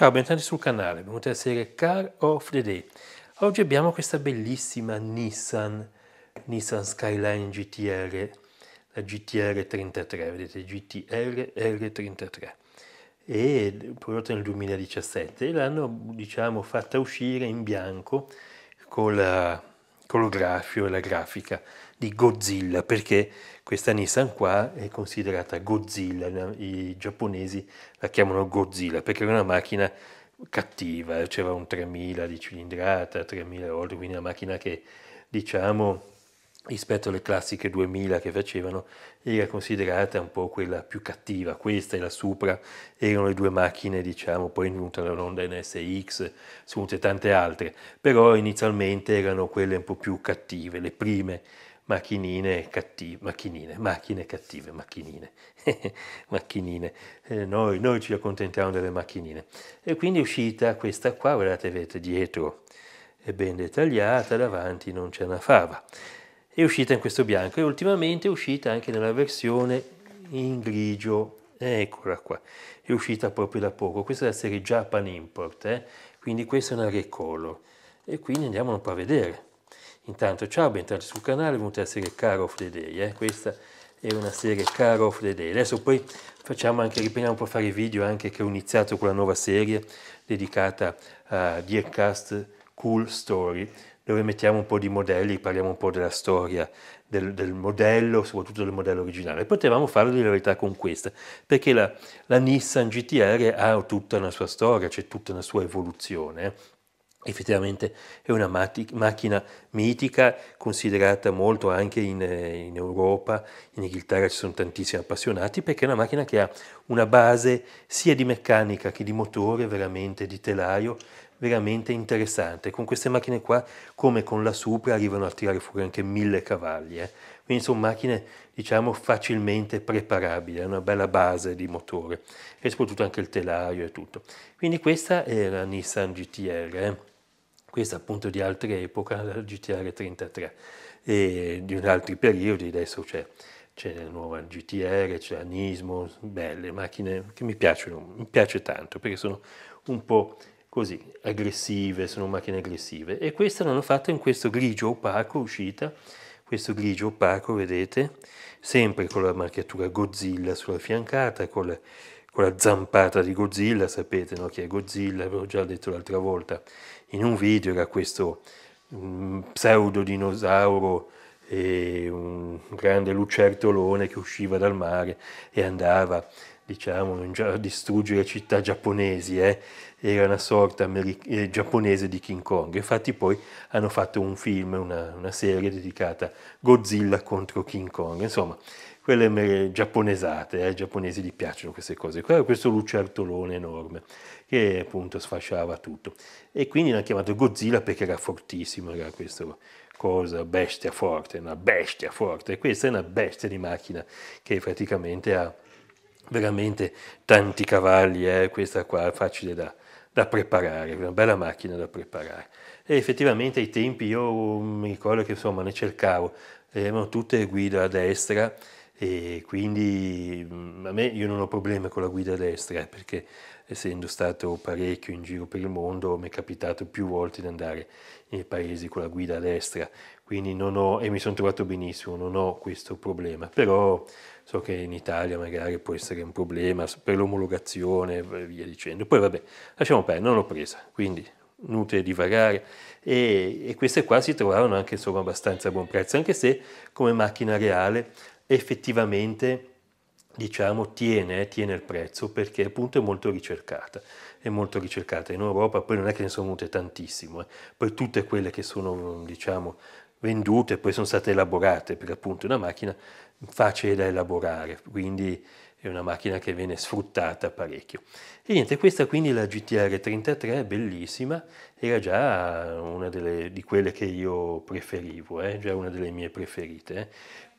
Ciao, benvenuti sul canale, benvenuti a serie Car of the Day. Oggi abbiamo questa bellissima Nissan, Nissan Skyline GTR, la GTR 33, vedete GTR R33, e prodotta nel 2017 l'hanno diciamo fatta uscire in bianco con la colografio e la grafica di Godzilla, perché questa Nissan qua è considerata Godzilla, i giapponesi la chiamano Godzilla perché era una macchina cattiva, c'era un 3000 di cilindrata, 3000 volte, quindi una macchina che diciamo rispetto alle classiche 2000 che facevano, era considerata un po' quella più cattiva, questa e la Supra erano le due macchine, diciamo, poi è venuta la Honda NSX, sono venute tante altre, però inizialmente erano quelle un po' più cattive, le prime macchinine cattive, macchinine, macchine cattive, macchinine, macchinine, eh, noi, noi, ci accontentiamo delle macchinine. E quindi è uscita questa qua, guardate, vedete dietro è ben dettagliata, davanti non c'è una fava è uscita in questo bianco e ultimamente è uscita anche nella versione in grigio eccola qua è uscita proprio da poco questa è la serie Japan Import eh? quindi questa è una recolor e quindi andiamo un po' a vedere intanto ciao bentornati sul canale è venuta la serie Car of the Day eh? questa è una serie Car of the Day adesso poi facciamo anche riprendiamo un po' a fare i video anche che ho iniziato con la nuova serie dedicata a Dearcast Cool Story dove mettiamo un po' di modelli, parliamo un po' della storia del, del modello, soprattutto del modello originale. Potevamo farlo in realtà con questa, perché la, la Nissan GTR ha tutta una sua storia, c'è tutta una sua evoluzione. Eh. Effettivamente è una macchina mitica, considerata molto anche in, eh, in, Europa, in Inghilterra ci sono tantissimi appassionati, perché è una macchina che ha una base sia di meccanica che di motore, veramente di telaio, veramente interessante. Con queste macchine qua, come con la Supra, arrivano a tirare fuori anche mille cavalli. Eh. Quindi sono macchine, diciamo, facilmente preparabili, una bella base di motore. E soprattutto anche il telaio e tutto. Quindi questa è la Nissan GTR, eh. questa appunto di altre epoche, la GTR 33, e di altri periodi adesso c'è c'è la nuova GTR, c'è la Nismo, belle macchine che mi piacciono, mi piace tanto perché sono un po' così aggressive, sono macchine aggressive e questa l'hanno fatta in questo grigio opaco uscita, questo grigio opaco vedete, sempre con la marchiatura Godzilla sulla fiancata, con la, con la zampata di Godzilla, sapete no, che è Godzilla, avevo già detto l'altra volta in un video, era questo mm, pseudo dinosauro e un grande lucertolone che usciva dal mare e andava diciamo, in giardino di città giapponesi, eh? era una sorta americ- eh, giapponese di King Kong. Infatti poi hanno fatto un film, una, una serie dedicata a Godzilla contro King Kong. Insomma, quelle giapponesate, eh? ai giapponesi gli piacciono queste cose. Quello questo lucertolone enorme che appunto sfasciava tutto. E quindi l'hanno chiamato Godzilla perché era fortissimo, era questa cosa, bestia forte, una bestia forte. questa è una bestia di macchina che praticamente ha veramente tanti cavalli, eh, questa qua è facile da, da preparare, una bella macchina da preparare. E effettivamente ai tempi io mi ricordo che insomma ne cercavo, erano tutte guida a destra e quindi mm, a me io non ho problemi con la guida destra eh, perché essendo stato parecchio in giro per il mondo mi è capitato più volte di andare nei paesi con la guida destra quindi non ho, e mi sono trovato benissimo, non ho questo problema, però so che in Italia magari può essere un problema per l'omologazione e via dicendo, poi vabbè lasciamo perdere, non l'ho presa, quindi inutile divagare e, e queste qua si trovavano anche insomma abbastanza a buon prezzo, anche se come macchina reale effettivamente diciamo, tiene, tiene, il prezzo perché appunto è molto ricercata, è molto ricercata in Europa, poi non è che ne sono venute tantissime, eh. poi tutte quelle che sono diciamo, vendute poi sono state elaborate perché appunto è una macchina facile da elaborare, quindi è una macchina che viene sfruttata parecchio. E niente, questa quindi la GTR 33, bellissima, era già una delle, di quelle che io preferivo, eh, già una delle mie preferite. Eh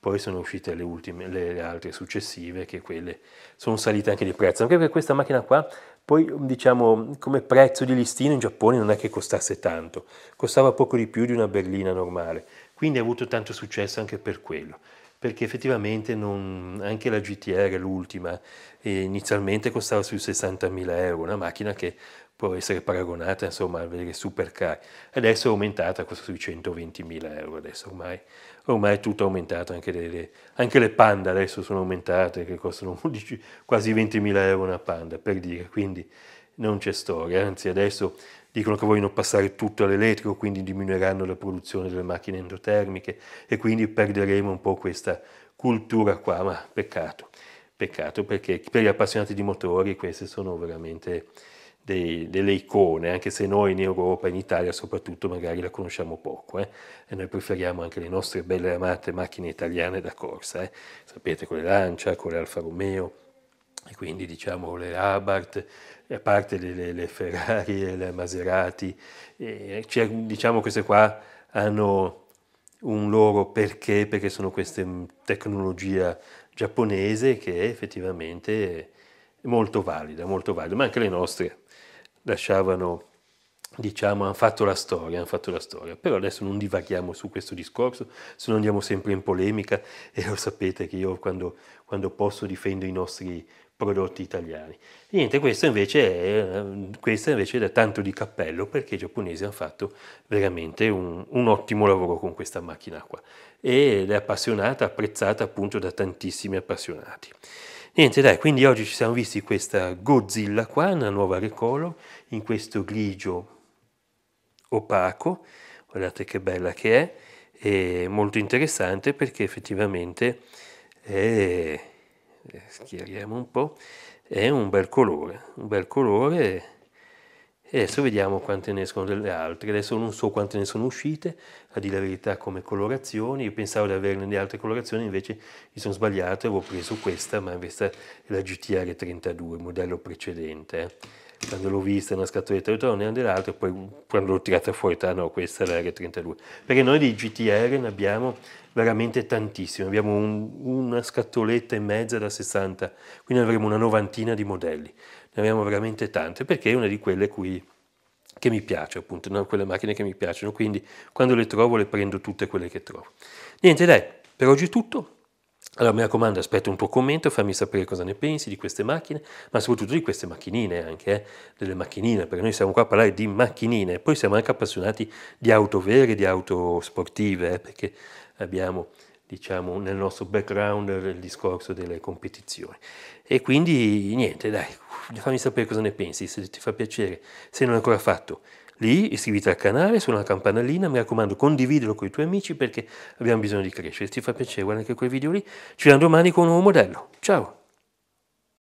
poi sono uscite le, ultime, le, le altre successive che quelle sono salite anche di prezzo, anche perché questa macchina qua poi diciamo come prezzo di listino in Giappone non è che costasse tanto, costava poco di più di una berlina normale, quindi ha avuto tanto successo anche per quello perché effettivamente non, anche la GTR, l'ultima, eh, inizialmente costava sui 60.000 euro, una macchina che può essere paragonata insomma a vere supercar. Adesso è aumentata, questo sui 120.000 euro, adesso ormai, ormai è tutto aumentato, anche le, anche le, Panda adesso sono aumentate, che costano 11, quasi 20.000 euro una Panda, per dire, quindi non c'è storia, anzi adesso dicono che vogliono passare tutto all'elettrico, quindi diminuiranno la produzione delle macchine endotermiche e quindi perderemo un po' questa cultura qua, ma peccato, peccato perché per gli appassionati di motori queste sono veramente dei, delle icone, anche se noi in Europa, in Italia soprattutto, magari la conosciamo poco. Eh? E noi preferiamo anche le nostre belle amate macchine italiane da corsa. Eh? Sapete, con le Lancia, con le Alfa Romeo, e quindi diciamo le Abarth, a parte le, le, le Ferrari e le Maserati, eh, cioè, diciamo queste qua hanno un loro perché, perché sono queste mm, tecnologie giapponese che effettivamente molto valida, molto valida, ma anche le nostre lasciavano, diciamo, hanno fatto la storia, hanno fatto la storia. Però adesso non divaghiamo su questo discorso, se no andiamo sempre in polemica e lo sapete che io quando, quando posso difendo i nostri prodotti italiani. Niente, questo invece è, eh, questa invece è tanto di cappello perché i giapponesi hanno fatto veramente un, un, ottimo lavoro con questa macchina qua ed è appassionata, apprezzata appunto da tantissimi appassionati. Niente dai, quindi oggi ci siamo visti questa Godzilla qua, una nuova recolor, in questo grigio opaco, guardate che bella che è, è molto interessante perché effettivamente è, eh, schiariamo un po', è un bel colore, un bel colore e adesso vediamo quante ne escono delle altre. Adesso non so quante ne sono uscite, a dire la verità come colorazioni. Io pensavo di averne le altre colorazioni, invece mi sono sbagliato e avevo preso questa, ma questa è la GTR32, modello precedente. Eh quando l'ho vista nella scatoletta ho detto di tonno erano dell'altro, poi quando l'ho tirata fuori, ah no, questa è la R32. Perché noi di GTR ne abbiamo veramente tantissime, abbiamo un, una scatoletta e mezza da 60, quindi avremo una novantina di modelli, ne abbiamo veramente tante, perché è una di quelle cui che mi piace appunto, no? quelle macchine che mi piacciono, quindi quando le trovo le prendo tutte quelle che trovo. Niente dai, per oggi è tutto, allora mi raccomando, aspetto un tuo commento, fammi sapere cosa ne pensi di queste macchine, ma soprattutto di queste macchinine anche, eh? delle macchinine, perché noi siamo qua a parlare di macchinine, poi siamo anche appassionati di auto vere, di auto sportive, eh? perché abbiamo diciamo nel nostro background il discorso delle competizioni. E quindi niente, dai, fammi sapere cosa ne pensi, se ti fa piacere, se non è ancora fatto Lì iscriviti al canale, suona la campanellina, mi raccomando condividilo con i tuoi amici perché abbiamo bisogno di crescere, ti fa piacere, guarda anche quei video lì. Ci vediamo domani con un nuovo modello. Ciao!